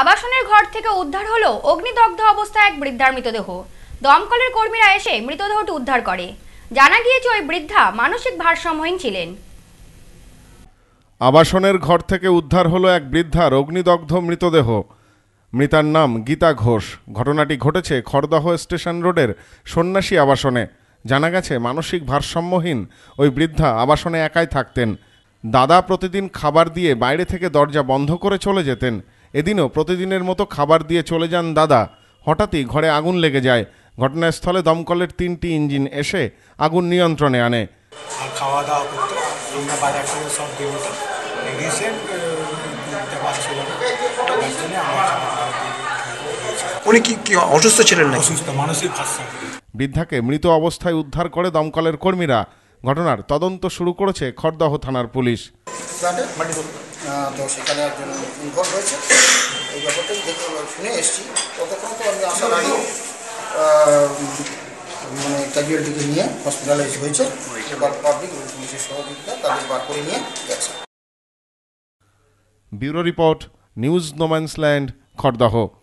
আবাসনের ঘর থেকে উদ্ধার হলো অগ্নিদগ্ধ অবস্থায় এক বৃদ্ধার মৃতদেহ দমকলের কর্মীরা এসে মৃতদেহটি উদ্ধার করে জানা গিয়েছে ওই বৃদ্ধা মানসিক ভারসাম্যহীন ছিলেন আবাসনের ঘর থেকে উদ্ধার হলো এক বৃদ্ধার অগ্নিদগ্ধ মৃতদেহ মৃতার নাম গীতা ঘোষ ঘটনাটি ঘটেছে খড়দহ স্টেশন রোডের সন্ন্যাসী আবাসনে জানা গেছে মানসিক ভারসাম্যহীন ওই বৃদ্ধা আবাসনে একাই থাকতেন দাদা প্রতিদিন খাবার দিয়ে বাইরে থেকে দরজা বন্ধ করে চলে যেতেন এদিনও প্রতিদিনের মতো খাবার দিয়ে চলে যান দাদা হঠাৎই ঘরে আগুন লেগে যায় ঘটনাস্থলে দমকলের তিনটি ইঞ্জিন এসে আগুন নিয়ন্ত্রণে আনে খাওয়া দাওয়া বৃদ্ধাকে মৃত অবস্থায় উদ্ধার করে দমকলের কর্মীরা ঘটনার তদন্ত শুরু করেছে খড়দহ থানার পুলিশ তো সেখানে একজন ইনভলভ হয়েছে এই ব্যাপারটা দেখে শুনে এসেছি ততক্ষণ তো আমি আসার আগে মানে ক্যাজুয়ালিটিকে নিয়ে হসপিটালাইজ হয়েছে এবার পাবলিক পুলিশের সহযোগিতা তাদের বার করে নিয়ে গেছে ব্যুরো রিপোর্ট নিউজ নোম্যান্সল্যান্ড খড়দাহ